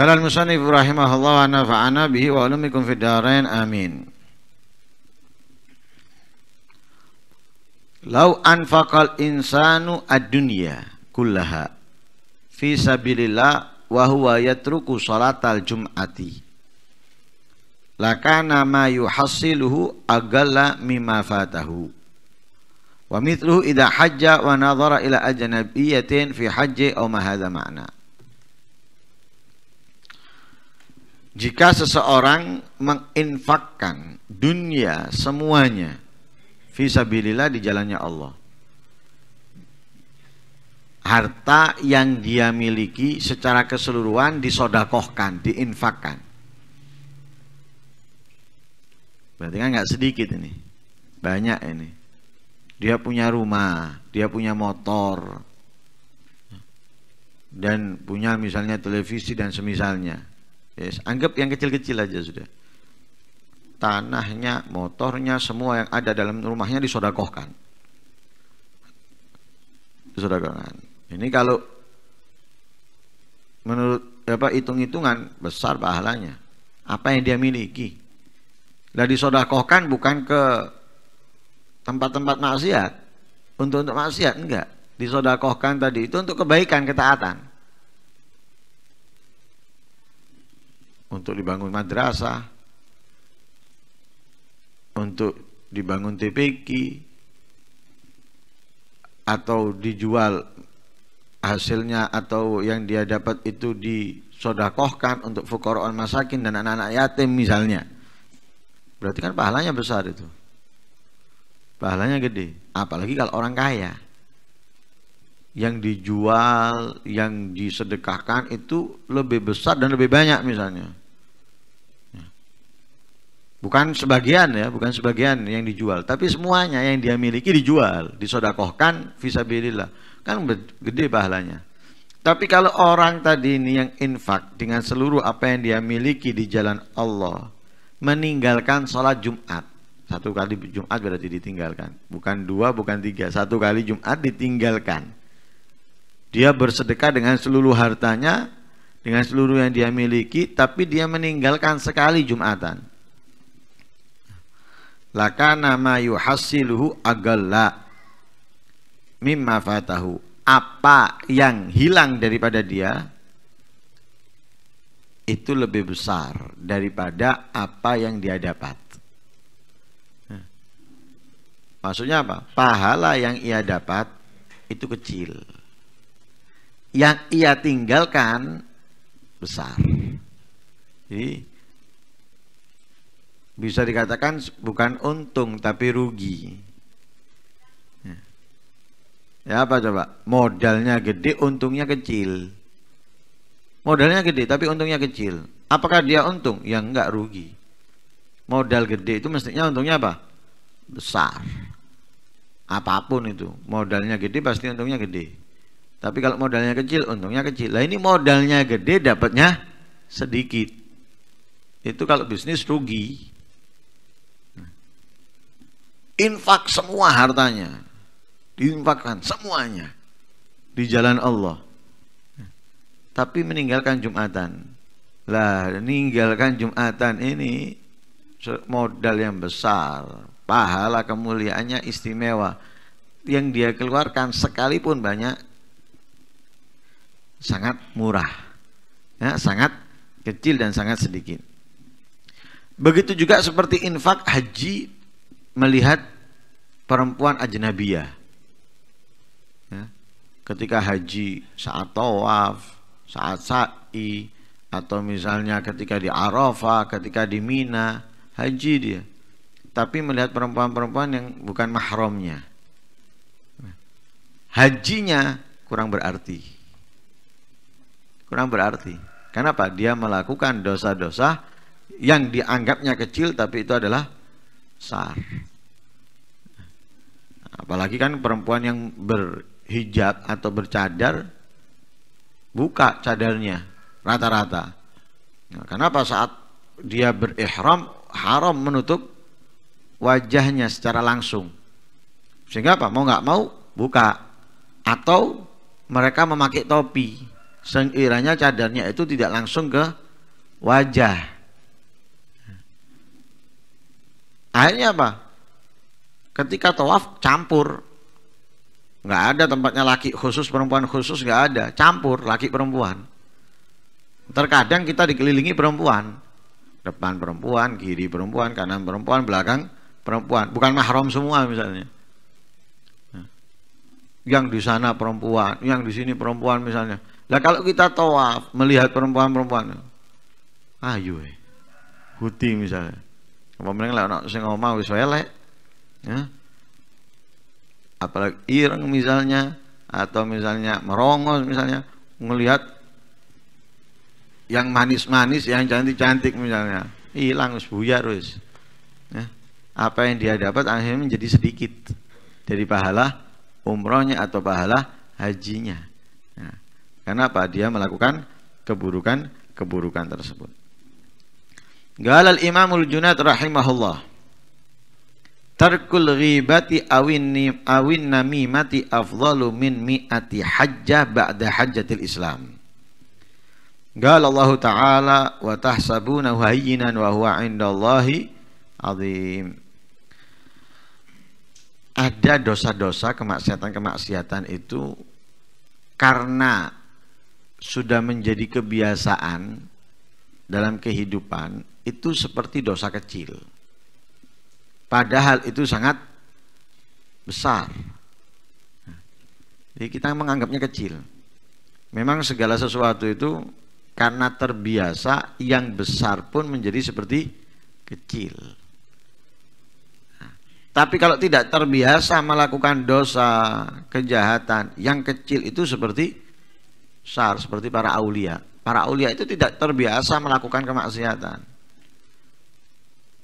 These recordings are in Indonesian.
Qala al-musannif rahimahullah wa nafa'ana bihi wa ulumikum fid darain amin. Lau anfaqal insanu ad-dunya kullaha fi sabilillah wa huwa yatruku salatal jum'ati lakana ma yuhassiluhu agalla mimma fatahu wa mithluhu idha hajja wa nadhara ila ajnabiyatin fi hajji aw ma hadha ma'na Jika seseorang menginfakkan dunia semuanya fisabilillah di jalannya Allah. Harta yang dia miliki secara keseluruhan disodakohkan, diinfakkan. Berarti kan nggak sedikit ini, banyak ini. Dia punya rumah, dia punya motor, dan punya misalnya televisi dan semisalnya Yes, anggap yang kecil-kecil aja sudah. Tanahnya, motornya, semua yang ada dalam rumahnya disodakohkan. Disodakohkan. Ini kalau menurut apa hitung-hitungan besar pahalanya. Apa yang dia miliki. Lah disodakohkan bukan ke tempat-tempat maksiat. Untuk untuk maksiat enggak. Disodakohkan tadi itu untuk kebaikan, ketaatan. untuk dibangun madrasah, untuk dibangun TPK, atau dijual hasilnya atau yang dia dapat itu disodakohkan untuk fukoroan masakin dan anak-anak yatim misalnya berarti kan pahalanya besar itu pahalanya gede apalagi kalau orang kaya yang dijual yang disedekahkan itu lebih besar dan lebih banyak misalnya bukan sebagian ya, bukan sebagian yang dijual, tapi semuanya yang dia miliki dijual, disodakohkan visabilillah, kan gede pahalanya. Tapi kalau orang tadi ini yang infak dengan seluruh apa yang dia miliki di jalan Allah, meninggalkan sholat Jumat, satu kali Jumat berarti ditinggalkan, bukan dua, bukan tiga, satu kali Jumat ditinggalkan. Dia bersedekah dengan seluruh hartanya, dengan seluruh yang dia miliki, tapi dia meninggalkan sekali Jumatan lakana ma yuhassiluhu agalla mimma fatahu apa yang hilang daripada dia itu lebih besar daripada apa yang dia dapat. maksudnya apa? Pahala yang ia dapat itu kecil. Yang ia tinggalkan besar. Jadi bisa dikatakan bukan untung tapi rugi. Ya. ya apa coba? Modalnya gede, untungnya kecil. Modalnya gede tapi untungnya kecil. Apakah dia untung? Ya enggak rugi. Modal gede itu mestinya untungnya apa? Besar. Apapun itu, modalnya gede pasti untungnya gede. Tapi kalau modalnya kecil, untungnya kecil. Lah ini modalnya gede dapatnya sedikit. Itu kalau bisnis rugi infak semua hartanya diinfakkan semuanya di jalan Allah tapi meninggalkan Jumatan lah meninggalkan Jumatan ini modal yang besar pahala kemuliaannya istimewa yang dia keluarkan sekalipun banyak sangat murah ya, sangat kecil dan sangat sedikit begitu juga seperti infak haji melihat perempuan ajnabiyah. Ya. Ketika haji, saat tawaf, saat sa'i, atau misalnya ketika di Arafah, ketika di Mina, haji dia. Tapi melihat perempuan-perempuan yang bukan mahramnya. Hajinya kurang berarti. Kurang berarti. Kenapa? Dia melakukan dosa-dosa yang dianggapnya kecil tapi itu adalah sar. Apalagi kan perempuan yang berhijab atau bercadar buka cadarnya rata-rata. Nah, kenapa saat dia berihram haram menutup wajahnya secara langsung. Sehingga apa? Mau nggak mau buka atau mereka memakai topi. Sekiranya cadarnya itu tidak langsung ke wajah Akhirnya apa? Ketika tawaf campur. Nggak ada tempatnya laki khusus, perempuan khusus, nggak ada. Campur laki perempuan. Terkadang kita dikelilingi perempuan. Depan perempuan, kiri perempuan, kanan perempuan, belakang perempuan. Bukan mahram semua misalnya. Nah, yang di sana perempuan, yang di sini perempuan misalnya. Lah kalau kita tawaf melihat perempuan-perempuan, ayo, eh. huti misalnya apa meneng lek ana sing omah wis elek. Ya. Apalagi ireng misalnya atau misalnya merongos misalnya melihat yang manis-manis yang cantik-cantik misalnya hilang wis buyar wis ya. apa yang dia dapat akhirnya menjadi sedikit dari pahala umrohnya atau pahala hajinya Ya. karena dia melakukan keburukan keburukan tersebut Galal Imamul Junad rahimahullah. Tarkul ghibati awin awin namimati afdalu min mi'ati hajjah ba'da hajjatil Islam. Galal Allah Ta'ala wa tahsabuna hayyinan wa huwa 'indallahi 'azim. Ada dosa-dosa kemaksiatan-kemaksiatan itu karena sudah menjadi kebiasaan dalam kehidupan itu seperti dosa kecil. Padahal itu sangat besar. Jadi kita menganggapnya kecil. Memang segala sesuatu itu karena terbiasa yang besar pun menjadi seperti kecil. tapi kalau tidak terbiasa melakukan dosa, kejahatan, yang kecil itu seperti besar, seperti para aulia Para ulia itu tidak terbiasa melakukan kemaksiatan.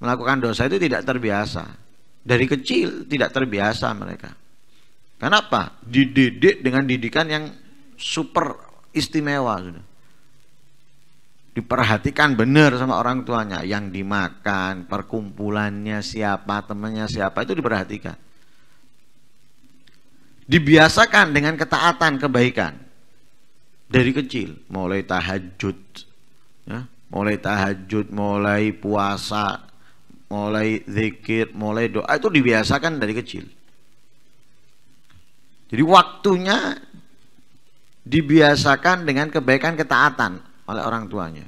Melakukan dosa itu tidak terbiasa. Dari kecil tidak terbiasa mereka. Kenapa? Dididik dengan didikan yang super istimewa sudah. Diperhatikan benar sama orang tuanya, yang dimakan, perkumpulannya siapa, temannya siapa itu diperhatikan. Dibiasakan dengan ketaatan kebaikan dari kecil mulai tahajud ya mulai tahajud mulai puasa mulai zikir mulai doa itu dibiasakan dari kecil jadi waktunya dibiasakan dengan kebaikan ketaatan oleh orang tuanya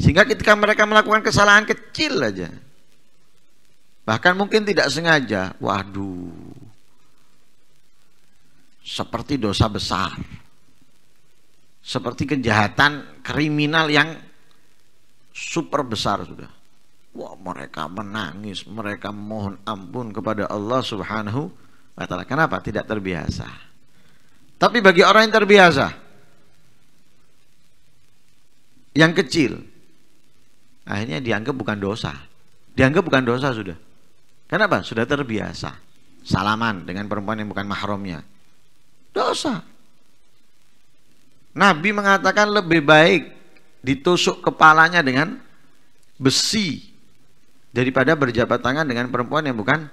sehingga ketika mereka melakukan kesalahan kecil aja bahkan mungkin tidak sengaja waduh seperti dosa besar seperti kejahatan kriminal yang super besar sudah. Wah, mereka menangis, mereka mohon ampun kepada Allah Subhanahu wa taala. Kenapa? Tidak terbiasa. Tapi bagi orang yang terbiasa yang kecil akhirnya dianggap bukan dosa. Dianggap bukan dosa sudah. Kenapa? Sudah terbiasa. Salaman dengan perempuan yang bukan mahramnya. Dosa. Nabi mengatakan lebih baik ditusuk kepalanya dengan besi daripada berjabat tangan dengan perempuan yang bukan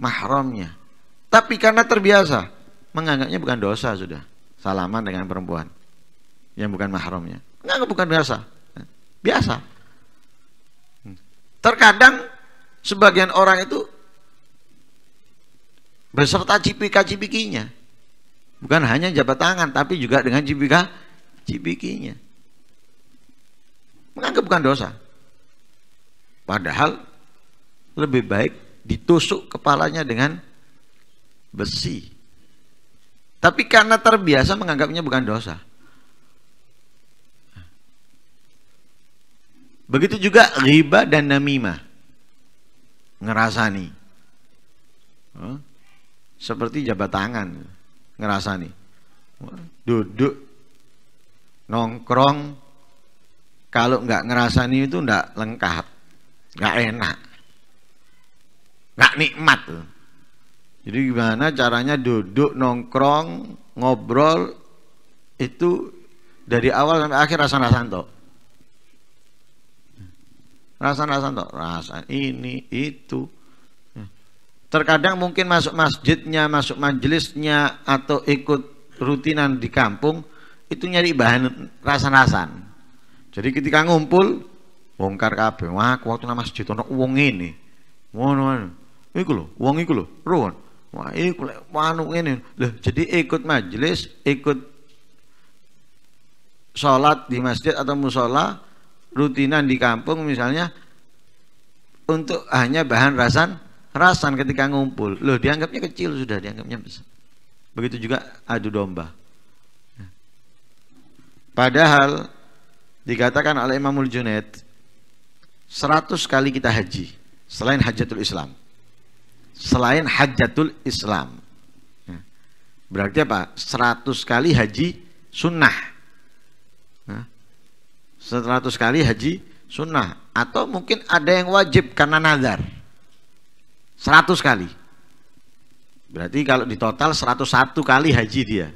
mahramnya. Tapi karena terbiasa menganggapnya bukan dosa sudah salaman dengan perempuan yang bukan mahramnya. Enggak bukan dosa. Biasa. Terkadang sebagian orang itu beserta cipika-cipikinya Bukan hanya jabat tangan, tapi juga dengan jibika, jibikinya. Menganggap bukan dosa. Padahal lebih baik ditusuk kepalanya dengan besi. Tapi karena terbiasa menganggapnya bukan dosa. Begitu juga riba dan namimah. Ngerasani. Seperti jabat tangan ngerasani duduk nongkrong kalau nggak ngerasani itu nggak lengkap nggak enak nggak nikmat jadi gimana caranya duduk nongkrong ngobrol itu dari awal sampai akhir rasa rasa toh rasa rasa toh rasa ini itu Terkadang mungkin masuk masjidnya, masuk majelisnya atau ikut rutinan di kampung itu nyari bahan rasan-rasan. Jadi ketika ngumpul bongkar kabeh. Wah, aku waktu nama masjid uang ini, ngene. Ngono Iku lho, wong iku lho, ruwon. Wah, iku lek anu ngene. Lho, jadi ikut majelis, ikut sholat di masjid atau musola rutinan di kampung misalnya untuk hanya bahan rasan kerasan ketika ngumpul. Loh, dianggapnya kecil sudah, dianggapnya besar. Begitu juga adu domba. Padahal dikatakan oleh Imamul Junaid 100 kali kita haji selain hajatul Islam. Selain hajatul Islam. Ya. Berarti apa? 100 kali haji sunnah. 100 ya. kali haji sunnah atau mungkin ada yang wajib karena nazar 100 kali. Berarti kalau di total 101 kali haji dia.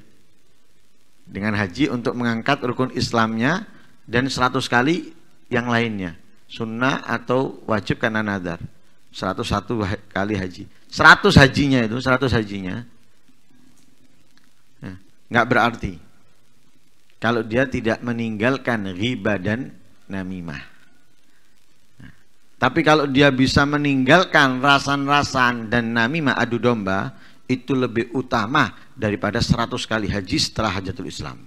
Dengan haji untuk mengangkat rukun Islamnya dan 100 kali yang lainnya. Sunnah atau wajib karena nadar. 101 kali haji. 100 hajinya itu, 100 hajinya. Nah, nggak berarti. Kalau dia tidak meninggalkan riba dan namimah. Tapi kalau dia bisa meninggalkan rasan-rasan dan namimah adu domba, itu lebih utama daripada 100 kali haji setelah hajatul Islam.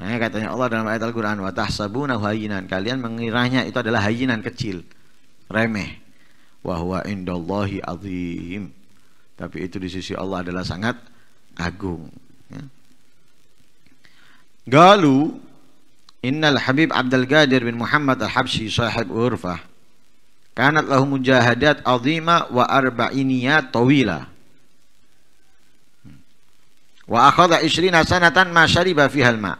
Nah, katanya Allah dalam ayat Al-Quran, wa tahsabunahu hayinan. Kalian mengiranya itu adalah hayinan kecil, remeh. Wahwa indallahi azim. Tapi itu di sisi Allah adalah sangat agung. Ya. Galu Innal Habib Abdul Qadir bin Muhammad Al-Habsyi sahib urfah Kanat lahum mujahadat azima wa arba'iniyat tawila. Wa akhada ishrina sanatan ma syariba fi halma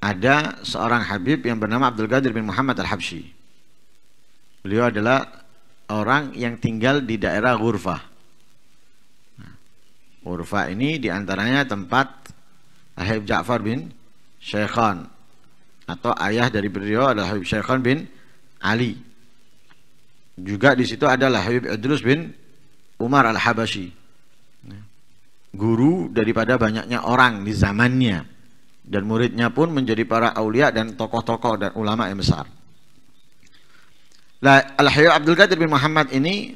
Ada seorang Habib yang bernama Abdul Qadir bin Muhammad Al-Habsyi. Beliau adalah orang yang tinggal di daerah Ghurfah. Ghurfah ini diantaranya tempat Habib Ja'far bin Syekhan atau ayah dari beliau adalah Habib Syekhan bin Ali. Juga di situ adalah Habib Idrus bin Umar Al-Habashi. Ya. Guru daripada banyaknya orang di zamannya. Dan muridnya pun menjadi para aulia dan tokoh-tokoh dan ulama yang besar. Al-Hayy Abdul Qadir bin Muhammad ini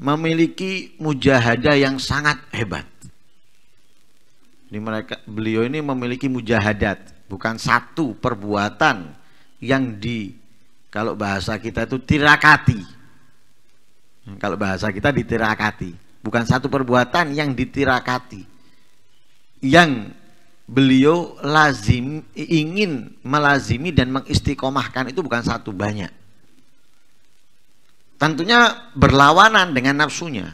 memiliki mujahadah yang sangat hebat. Ini mereka, beliau ini memiliki mujahadat, bukan satu perbuatan yang di kalau bahasa kita itu tirakati. Kalau bahasa kita ditirakati, bukan satu perbuatan yang ditirakati. Yang beliau lazim ingin melazimi dan mengistiqomahkan itu bukan satu banyak. Tentunya berlawanan dengan nafsunya.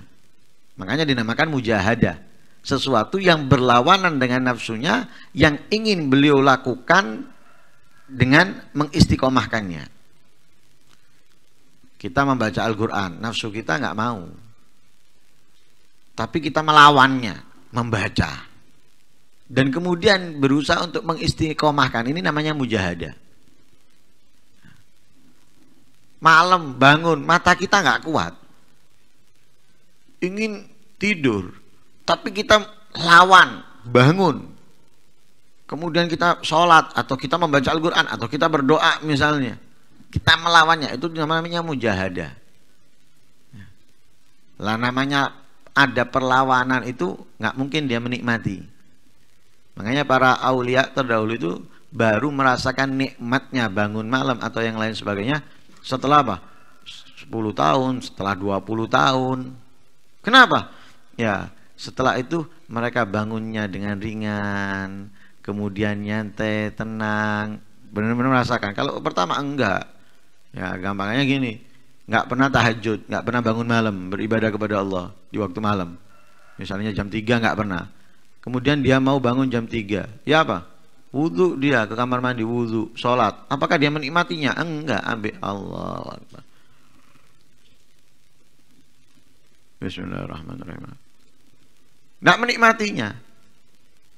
Makanya dinamakan mujahadah. Sesuatu yang berlawanan dengan nafsunya yang ingin beliau lakukan dengan mengistiqomahkannya. Kita membaca Al-Quran, nafsu kita nggak mau. Tapi kita melawannya, membaca. Dan kemudian berusaha untuk mengistiqomahkan. Ini namanya mujahadah. Malam bangun, mata kita nggak kuat. Ingin tidur, tapi kita lawan, bangun. Kemudian kita sholat, atau kita membaca Al-Quran, atau kita berdoa misalnya kita melawannya itu namanya mujahadah lah namanya ada perlawanan itu nggak mungkin dia menikmati makanya para aulia terdahulu itu baru merasakan nikmatnya bangun malam atau yang lain sebagainya setelah apa 10 tahun setelah 20 tahun kenapa ya setelah itu mereka bangunnya dengan ringan kemudian nyantai tenang benar-benar merasakan kalau pertama enggak Ya gampangnya gini, nggak pernah tahajud, nggak pernah bangun malam beribadah kepada Allah di waktu malam. Misalnya jam 3 nggak pernah. Kemudian dia mau bangun jam 3. Ya apa? Wudhu dia ke kamar mandi wudhu, sholat. Apakah dia menikmatinya? Enggak. Ambil Allah. Bismillahirrahmanirrahim. Nggak menikmatinya.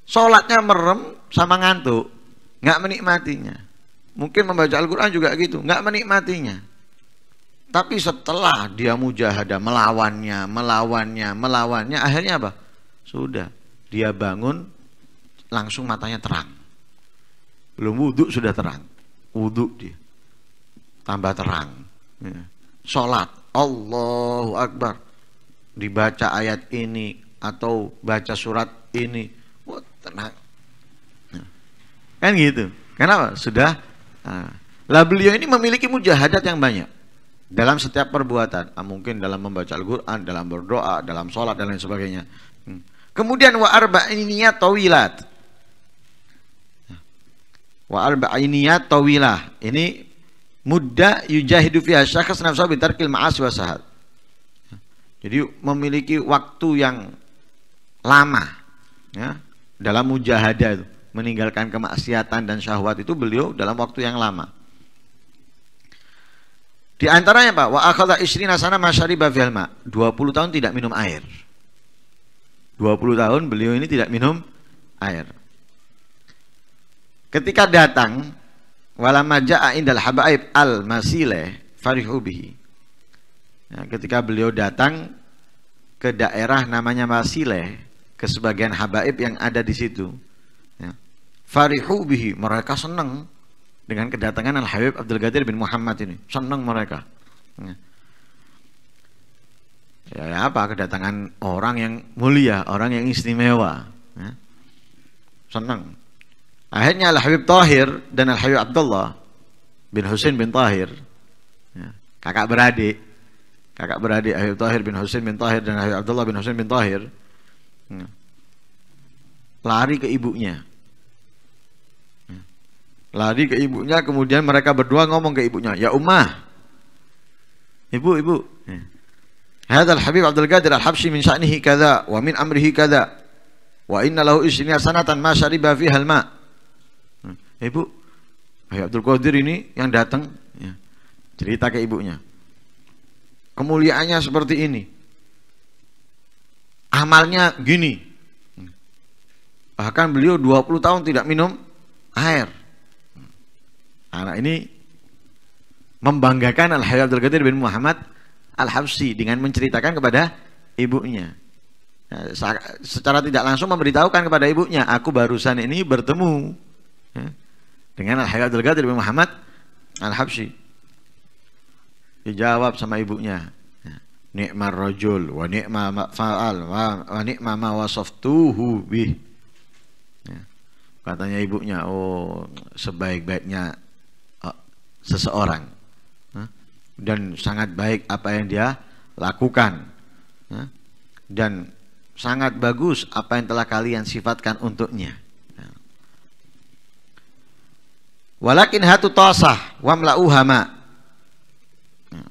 Sholatnya merem sama ngantuk. Nggak menikmatinya. Mungkin membaca Al-Quran juga gitu, nggak menikmatinya. Tapi setelah dia mujahadah melawannya, melawannya, melawannya, akhirnya apa? Sudah, dia bangun langsung matanya terang. Belum wudhu sudah terang, wudhu dia tambah terang. Solat, ya. Sholat, Allahu Akbar. Dibaca ayat ini atau baca surat ini, wah tenang. Ya. Kan gitu. Kenapa? Sudah lah beliau ini memiliki mujahadat yang banyak dalam setiap perbuatan, ah, mungkin dalam membaca Al-Quran, dalam berdoa, dalam sholat dan lain sebagainya. Hmm. Kemudian wa arba'iniyat tawilat. Wa arba'iniyat tawilah. Ini mudda yujahidu fiha syakhs nafsahu bitarkil ma'as wa sahat. Jadi memiliki waktu yang lama ya, dalam mujahadah itu meninggalkan kemaksiatan dan syahwat itu beliau dalam waktu yang lama. Di antaranya Pak, wa akhadha isrina sana masyariba fil ma. 20 tahun tidak minum air. 20 tahun beliau ini tidak minum air. Ketika datang walama ja'a indal habaib al masile farihu bihi. Nah, ketika beliau datang ke daerah namanya Masile, ke sebagian habaib yang ada di situ farihu bihi mereka senang dengan kedatangan Al Habib Abdul Ghadir bin Muhammad ini senang mereka ya. Ya, ya apa kedatangan orang yang mulia orang yang istimewa ya. senang akhirnya Al Habib Tahir dan Al Habib Abdullah bin Husain bin Tahir kakak beradik kakak beradik Al Habib Tahir bin Husain bin Tahir dan Al Habib Abdullah bin Husain bin Tahir lari ke ibunya Lari ke ibunya, kemudian mereka berdua ngomong ke ibunya, "Ya Ummah." Ibu, ibu. Ya. al Habib Abdul Ghadir Al-Habsyi min sya'nihi kadza wa min amrihi kadza. Wa inna lahu isniya sanatan ma syariba fiha al ya, Ibu, Habib Abdul Qadir ini yang datang ya. cerita ke ibunya. Kemuliaannya seperti ini. Amalnya gini. Bahkan beliau 20 tahun tidak minum air. Anak ini membanggakan al hayy Abdul Qadir bin Muhammad Al-Habsi dengan menceritakan kepada ibunya. Nah, secara tidak langsung memberitahukan kepada ibunya, aku barusan ini bertemu ya, dengan al hayy Abdul Qadir bin Muhammad Al-Habsi. Dijawab sama ibunya, ya, nikmar rojul wa fa'al wa nikma ma bi ya, Katanya ibunya, oh sebaik-baiknya seseorang dan sangat baik apa yang dia lakukan dan sangat bagus apa yang telah kalian sifatkan untuknya nah. walakin hatu tosah wamla uhama nah.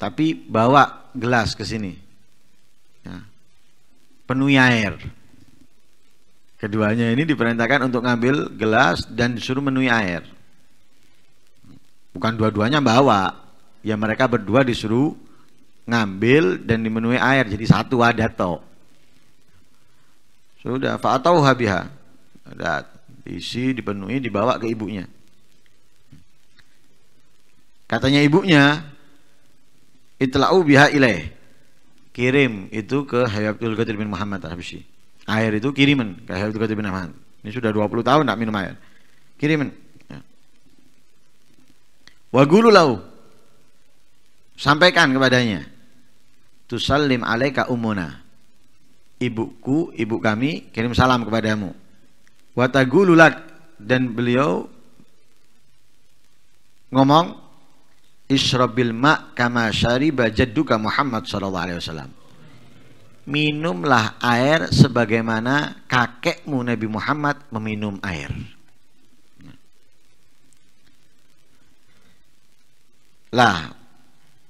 tapi bawa gelas ke sini nah. penuhi air keduanya ini diperintahkan untuk ngambil gelas dan disuruh menuhi air bukan dua-duanya bawa ya mereka berdua disuruh ngambil dan dimenuhi air jadi satu wadah to sudah fa'atau habiha ada diisi dipenuhi dibawa ke ibunya katanya ibunya itlau biha ilaih kirim itu ke Hayatul Qadir bin Muhammad Al-Habsyi air itu kiriman ke Hayatul Qadir bin Muhammad ini sudah 20 tahun tidak minum air kiriman Wagulu lau. Sampaikan kepadanya. Tusallim alaika umuna. Ibuku, ibu kami kirim salam kepadamu. Watagululak dan beliau ngomong isrobil ma kama syariba jadduka Muhammad sallallahu alaihi wasallam. Minumlah air sebagaimana kakekmu Nabi Muhammad meminum air. Lah,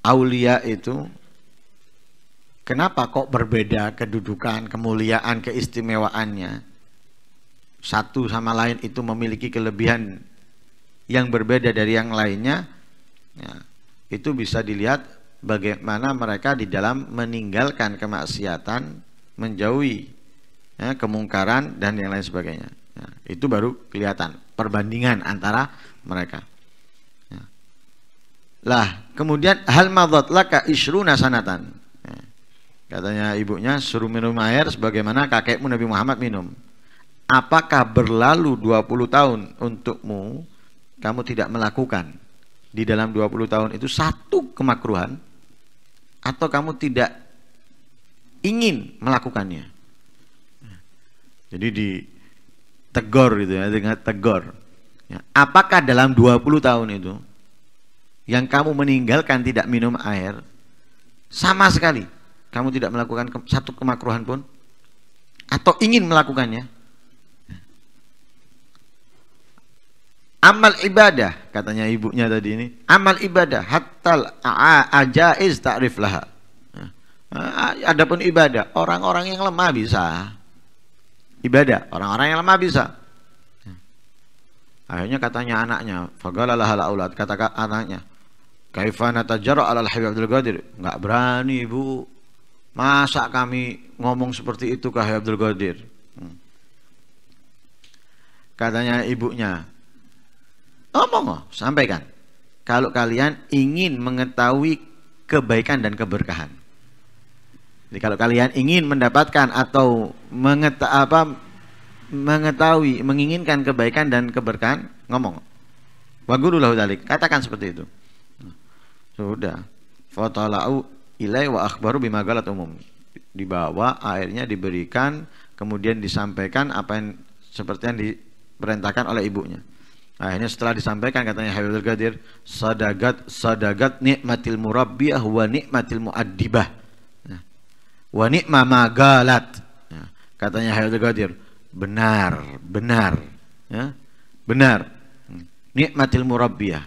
aulia itu kenapa kok berbeda kedudukan, kemuliaan, keistimewaannya? Satu sama lain itu memiliki kelebihan yang berbeda dari yang lainnya. Ya, itu bisa dilihat bagaimana mereka di dalam meninggalkan kemaksiatan, menjauhi ya, kemungkaran dan yang lain sebagainya. Ya, itu baru kelihatan perbandingan antara mereka. Lah, kemudian hal madhat laka isruna sanatan. Nah, katanya ibunya suruh minum air sebagaimana kakekmu Nabi Muhammad minum. Apakah berlalu 20 tahun untukmu kamu tidak melakukan di dalam 20 tahun itu satu kemakruhan atau kamu tidak ingin melakukannya? Nah, jadi di tegor gitu ya, dengan tegor. Ya, apakah dalam 20 tahun itu yang kamu meninggalkan tidak minum air sama sekali kamu tidak melakukan satu kemakruhan pun atau ingin melakukannya amal ibadah katanya ibunya tadi ini amal ibadah hatal ajaiz takrif lah, eh, adapun ibadah orang-orang yang lemah bisa ibadah orang-orang yang lemah bisa akhirnya katanya anaknya fagalalah ulat, kata anaknya Kaifana tajara alal Habib Abdul Qadir? Enggak berani, Bu. Masa kami ngomong seperti itu ke Habib Abdul Qadir? Hmm. Katanya ibunya, ngomong, oh, sampaikan. Kalau kalian ingin mengetahui kebaikan dan keberkahan. Jadi kalau kalian ingin mendapatkan atau mengeta apa mengetahui, menginginkan kebaikan dan keberkahan, ngomong. Wa guru Katakan seperti itu. Sudah. Fatala'u ilai wa akhbaru bimagalat umum. Dibawa airnya diberikan kemudian disampaikan apa yang seperti yang diperintahkan oleh ibunya. Akhirnya setelah disampaikan katanya Habibul gadir sadagat sadagat nikmatil murabbiyah wa nikmatil muaddibah. Nah, wa nikma magalat. Nah. katanya Habibul gadir benar, benar. Ya, benar. Hmm. Nikmatil murabbiyah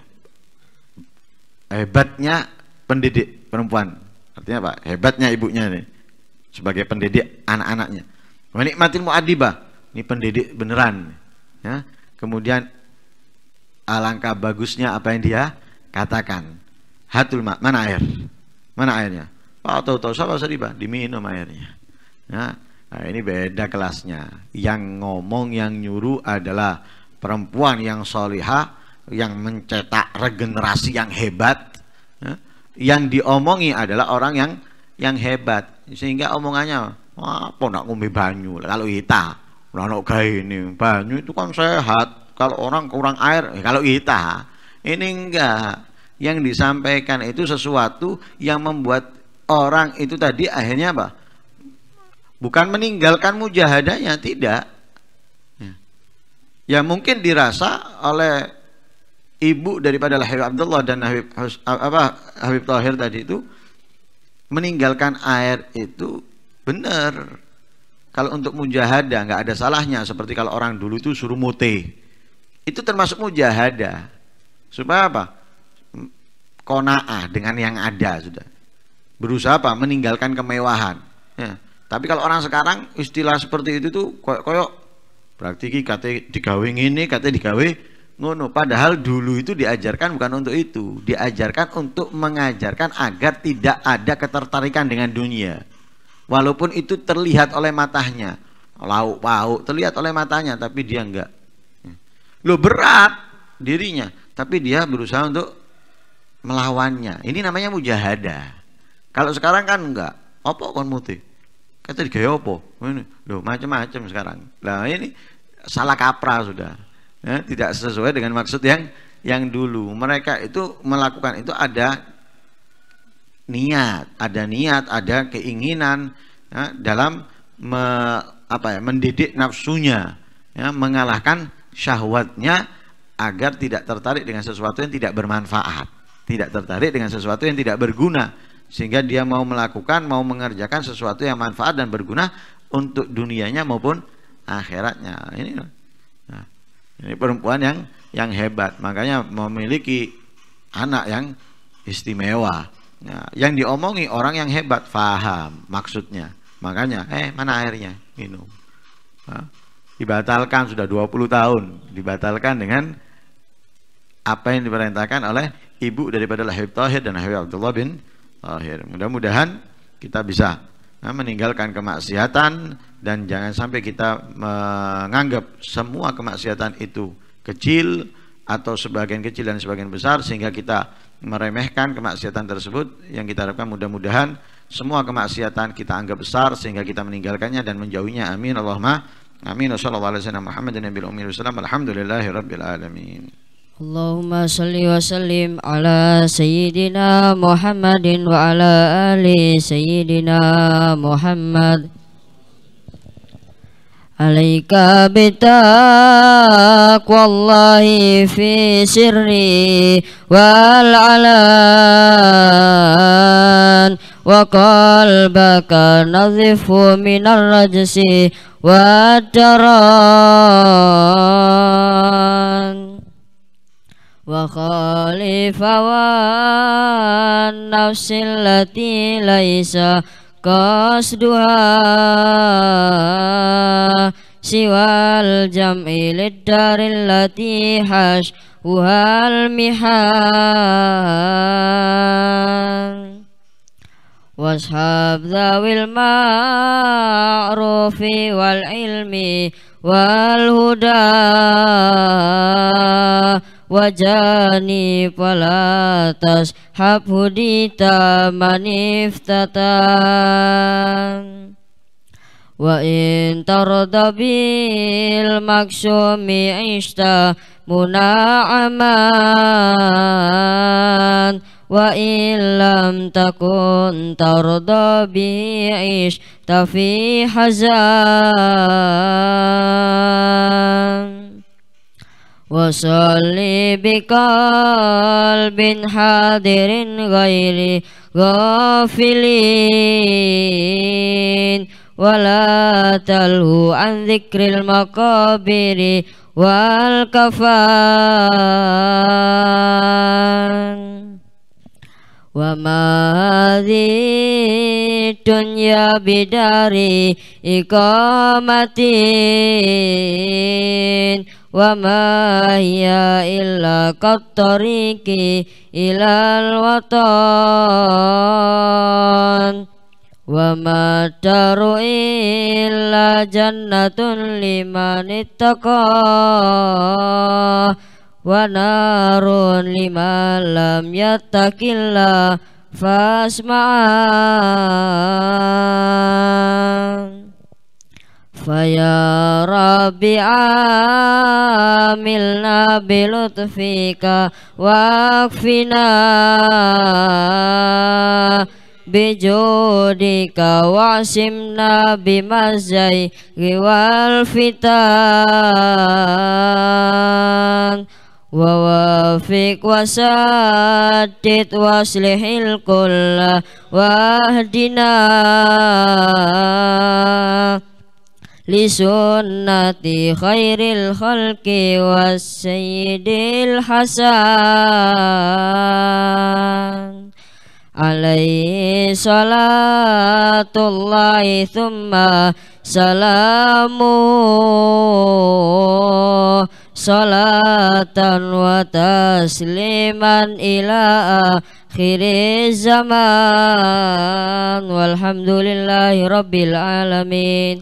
hebatnya pendidik perempuan. Artinya apa? Hebatnya ibunya nih sebagai pendidik anak-anaknya. Menikmatin muadibah, ini pendidik beneran. Ya. Kemudian alangkah bagusnya apa yang dia katakan. Hatul ma mana air? Mana airnya? Pak tahu tahu siapa seriba diminum airnya. Ya. Nah, ini beda kelasnya. Yang ngomong yang nyuruh adalah perempuan yang solihah yang mencetak regenerasi yang hebat ya, yang diomongi adalah orang yang yang hebat sehingga omongannya apa nak ngombe banyu kalau kita anak gay ini banyu itu kan sehat kalau orang kurang air eh, kalau kita ini enggak yang disampaikan itu sesuatu yang membuat orang itu tadi akhirnya apa bukan meninggalkan mujahadanya tidak ya, ya mungkin dirasa oleh ibu daripada Habib Abdullah dan Habib apa Habib Tahir tadi itu meninggalkan air itu benar. Kalau untuk mujahada nggak ada salahnya seperti kalau orang dulu itu suruh mute. Itu termasuk mujahada. Supaya apa? Kona'ah dengan yang ada sudah. Berusaha apa? Meninggalkan kemewahan. Ya. Tapi kalau orang sekarang istilah seperti itu tuh koyok koyok praktiki kata digawe ini kata digawe ngono padahal dulu itu diajarkan bukan untuk itu diajarkan untuk mengajarkan agar tidak ada ketertarikan dengan dunia walaupun itu terlihat oleh matanya lauk pauk terlihat oleh matanya tapi dia enggak lo berat dirinya tapi dia berusaha untuk melawannya ini namanya mujahadah kalau sekarang kan enggak opo kon mutih kata digaya apa ini lo macam-macam sekarang nah ini salah kaprah sudah ya, tidak sesuai dengan maksud yang yang dulu mereka itu melakukan itu ada niat ada niat ada keinginan ya, dalam me, apa ya mendidik nafsunya ya, mengalahkan syahwatnya agar tidak tertarik dengan sesuatu yang tidak bermanfaat tidak tertarik dengan sesuatu yang tidak berguna sehingga dia mau melakukan mau mengerjakan sesuatu yang manfaat dan berguna untuk dunianya maupun akhiratnya ini ini perempuan yang yang hebat, makanya memiliki anak yang istimewa. Nah, yang diomongi orang yang hebat faham maksudnya. Makanya, eh mana airnya? Minum. Nah, dibatalkan sudah 20 tahun, dibatalkan dengan apa yang diperintahkan oleh ibu daripada lahir Tahir dan Habib Abdullah bin Tahir. Mudah-mudahan kita bisa meninggalkan kemaksiatan, dan jangan sampai kita menganggap semua kemaksiatan itu kecil atau sebagian kecil dan sebagian besar sehingga kita meremehkan kemaksiatan tersebut yang kita harapkan mudah-mudahan semua kemaksiatan kita anggap besar sehingga kita meninggalkannya dan menjauhinya amin Allahumma amin wassalamualaikum alamin Allahumma salli wa sallim ala sayyidina Muhammadin wa ala ali sayyidina Muhammad عليك بتقوى الله في سري والعلان وقلبك نظف من الرجس والتران وخالف والنفس التي ليس qasduha siwal jam'i lidaril lati hash wal mihal washab zawil ma'rufi wal ilmi wal huda wajani palatas habudita maniftata wa in tardabil maksumi ista munaman wa ilam takun tarda bi'ish fi hazan وصلي بقلب حاضر غير غافلين ولا تلهو عن ذكر المقابر والكفان وما هذه الدنيا بدار إقامتين وما هي إلا كالطريق إلى الوطن وما الدار إلا جنة لمن اتقى ونار لمن لم يتق الله فاسمعان Faya Rabbi amilna bilutfika Wakfina bijudika Wasimna bimazai riwal fitan Wawafiq wasadid waslihil kulla wahdinah لسنة خير الخلق والسيد الحسن عليه صلاة الله ثم سلامه صلاة وتسليما إلى آخر الزمان والحمد لله رب العالمين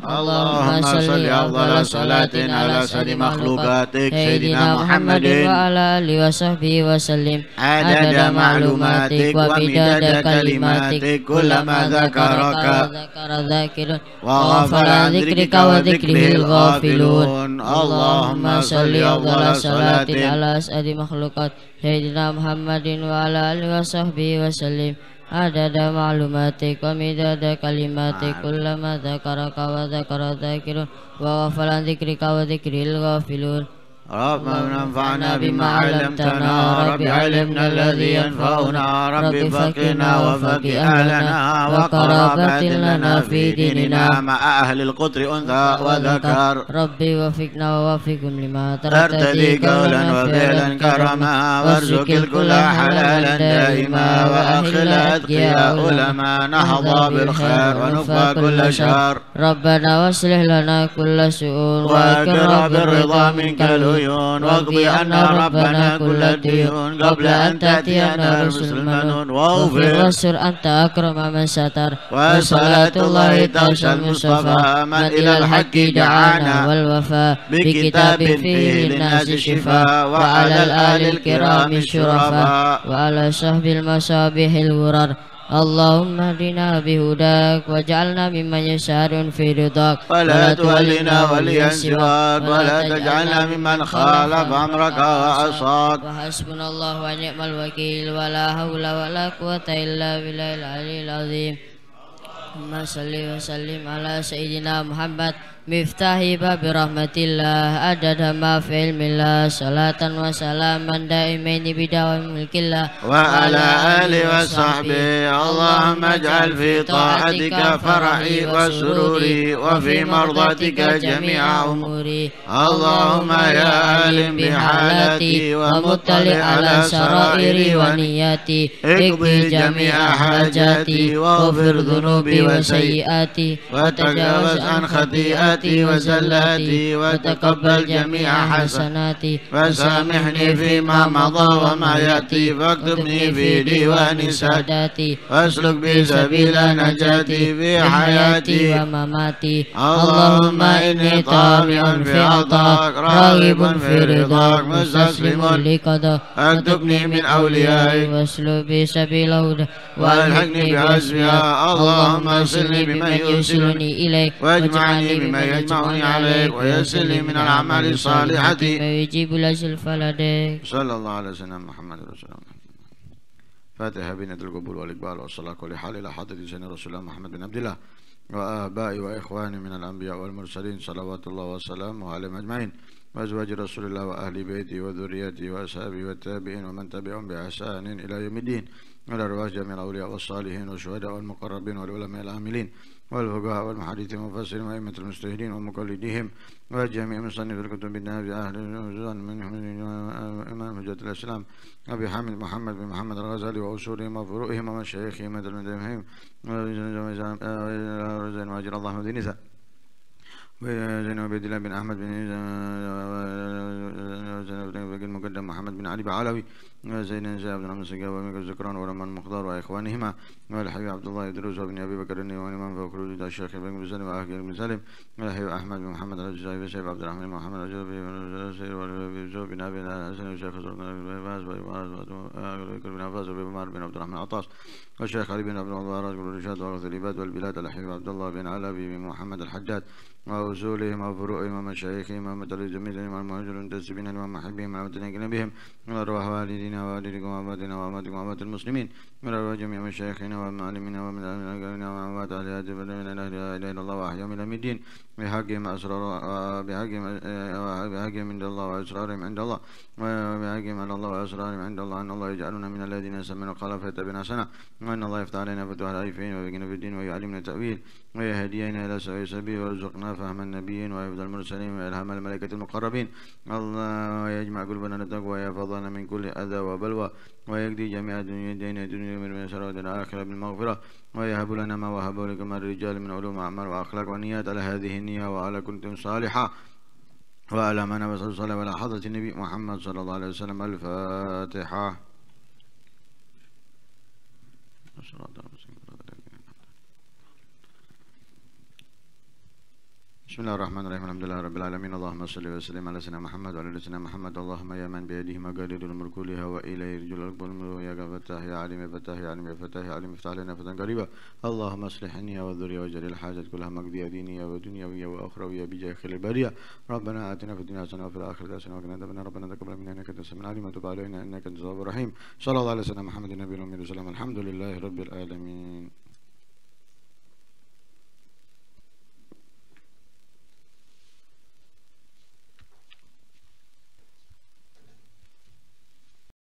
اللهم صل أفضل صلاة على سيد مخلوقاتك سيدنا محمد وعلى آله وصحبه وسلم عدد معلوماتك ومداد كلماتك كلما ذكرك ذاكر وغفر عن ذكرك وذكره الغافلون اللهم صل أفضل صلاة على سيد مخلوقات سيدنا محمد وعلى آله وصحبه وسلم ada ma'lumati kamidada kalimati kullama dzakara ka wa dzakara dzakirun wa ghafalan dzikri ka wa dzikril filur. ربنا انفعنا بما علمتنا رب علمنا الذي ينفعنا رب فقنا وفق أهلنا وقرابة لنا في ديننا مع أهل القدر أنثى وذكر ربي وفقنا ووفقهم لما ترتدي قولا وفعلا كرما وارزق الكل حلالا دائما وأخل أتقياء علماء نهضى بالخير ونفى كل شهر ربنا واصلح لنا كل شؤون وأكرم بالرضا منك الهي ديون واقضي عنا ربنا كل الديون قبل أن تأتينا رسل المنون واغفر واستر أنت أكرم من ستر وصلاة الله تغشى المصطفى من إلى الحق دعانا والوفاء بكتاب فيه للناس شفاء وعلى الآل الكرام الشرفاء وعلى صحب المصابيح الورر Allahumma rina bihudak Waj'alna mimman yasharun fi ridak Wala tuwalina waliyan siwak Wala taj'alna mimman khalaf amraka wa asak Wahasbunallah wa ni'mal wakil Wala hawla wa la quwata illa bilail alil azim Allahumma salli wa sallim ala sayyidina Muhammad مفتاح باب رحمة الله أدد ما في علم الله صلاة وسلاما دائمين بدوام ملك الله وعلى آله وصحبه اللهم اجعل في طاعتك فرحي وسروري وفي مرضاتك جميع أموري اللهم يا عالم بحالتي ومطلع على سرائري ونياتي اقضي جميع حاجاتي واغفر ذنوبي وسيئاتي وتجاوز عن خطيئاتي صلاتي وزلاتي وتقبل جميع حسناتي وسامحني فيما مضى وما يأتي واكتبني في ديوان ساداتي واسلك بي سبيل نجاتي في حياتي ومماتي اللهم إني طامع في عطاك راغب في رضاك مستسلم لقضاك اكتبني من أوليائك واسلك بي سبيل هداك والحقني بعزمها اللهم صل بمن يوصلني إليك واجمعني بما يجمعني عليك ويسلني من الأعمال الصالحة ويجيب لأجل فلديك صلى الله على سيدنا محمد رسول الله فاتحة بنت القبول والإقبال والصلاة كل حال إلى حضرة سيدنا رسول الله محمد بن عبد الله وآبائي وإخواني من الأنبياء والمرسلين صلوات الله وسلامه عليهم أجمعين وأزواج رسول الله وأهل بيته وذريتي وأصحابي والتابعين ومن تبعهم بإحسان إلى يوم الدين على رواج جميع الأولياء والصالحين والشهداء والمقربين والعلماء العاملين والفقهاء والمحدثين والمفسرين وأئمة المجتهدين ومقلديهم وجميع مصنف الكتب النافعة أهل الزمان منهم إمام حجة الإسلام أبي حامد محمد بن محمد الغزالي وأصولهم وفروعهم ومشايخهم مثل مدامهم وزين واجر الله اللهم ذي زين عبيد الله بن أحمد بن بن المقدم محمد بن علي بعلوي زيد جاء عبد الحمد سجاب ومك الذكران ورمان مقدار وإخوانهما والحبيب عبد الله يدرس وابن أبي بكر وإمام فوكرود الشيخ بن مسلم وأهل بن مسلم والحبيب أحمد بن محمد الجزائي وشيخ عبد الرحمن محمد بن الجزائي والحبيب زوج بن أبي الحسن وشيخ زوج بن ابي باز بن عباس وابن بن عبد الرحمن عطاس والشيخ علي بن عبد الله رجل الرشاد وغث العباد والبلاد الحبيب عبد الله بن علبي بن محمد الحجاج وأصولهم وفروعهم ومشايخهم ومدرس جميلهم والمهاجرون المنتسبين لهم ومحبهم ومتنقلين بهم والأرواح والدين ووالدينا ووالديك وأمواتنا وأمواتك وأموات المسلمين ولا جميع مشايخنا ومعلمنا ومن أهلنا ومن أهل لا إله إلا الله وأحيا من الدين بهاجم أسرار بهاجم بهاجم عند الله وأسرارهم عند الله وبحقهم على الله وأسرارهم عند الله أن الله يجعلنا من الذين يسمعون القول فيتبعون سنة وأن الله يفتح علينا فتوح العارفين ويبقينا في الدين ويعلمنا التأويل ويهدينا إلى سواء سبيل ويرزقنا فهم النبيين وحفظ المرسلين وإلهام الملائكة المقربين الله يجمع قلوبنا للتقوى ويحفظنا من كل أذى وبلوى ويقضي جميع دنيا دين دنيا من شر الآخرة بالمغفرة ويهب لنا ما وهبه لكم الرجال من علوم أعمال وأخلاق ونيات على هذه النية وعلى كل صالحة وعلى من وصل صلى على حضرة النبي محمد صلى الله عليه وسلم الفاتحة بسم الله الرحمن الرحيم الحمد لله رب العالمين اللهم صل وسلم على سيدنا محمد وعلى سيدنا محمد اللهم يا من بيده مقاليد الامور كلها واليه يرجو القلب يا فتاح يا عليم يا فتاح يا عليم يا فتاح يا عليم افتح لنا فتحا قريبا اللهم اصلحني وذري وجل الحاجات كلها مقضية دينية ودنيوية واخروية بجاه خير البرية ربنا اتنا في الدنيا حسنة وفي الآخرة حسنة وقنا عذاب النار ربنا تقبل منا انك انت السميع العليم وتب علينا انك انت الرحيم صلى الله على سيدنا محمد النبي الأمي وسلم الحمد لله رب العالمين